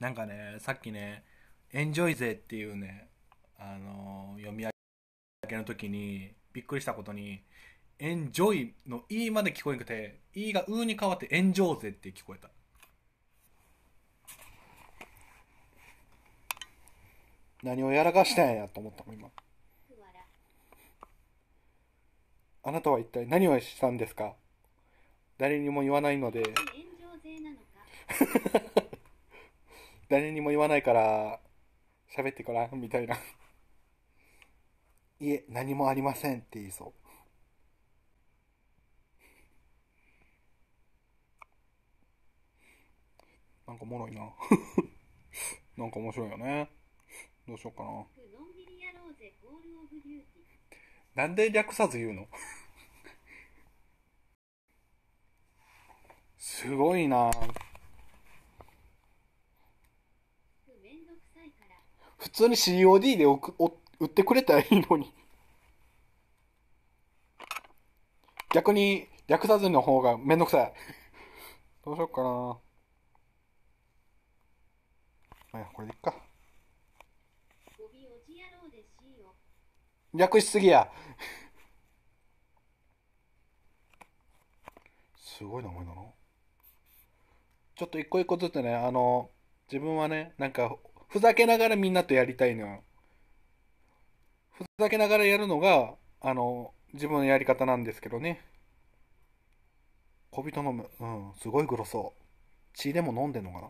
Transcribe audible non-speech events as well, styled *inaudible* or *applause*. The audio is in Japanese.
なんかね、さっきね、エンジョイ勢っていうね、あのー、読み上げの時に、びっくりしたことに、エンジョイの E まで聞こえなくて、E がうに変わってエンジョーゼって聞こえた。何をやらかしたんやと思ったもん、今。あなたは一体何をしたんですか誰にも言わないので。*laughs* 誰にも言わないから喋ってごらんみたいな *laughs* いえ何もありませんって言いそうなんかおもろいな *laughs* なんか面白いよねどうしようかななんで略さず言うの *laughs* すごいな普通に COD で売ってくれたらいいのに逆に、略さずの方がめんどくさいどうしよっかなあ、いや、これでいっか。略しすぎやすごい名前だな。ちょっと一個一個ずつね、あの、自分はね、なんかふざけながらみんなとやりたいのよ。ふざけながらやるのが、あの、自分のやり方なんですけどね。小人飲む。うん、すごいグロそう。血でも飲んでんのかな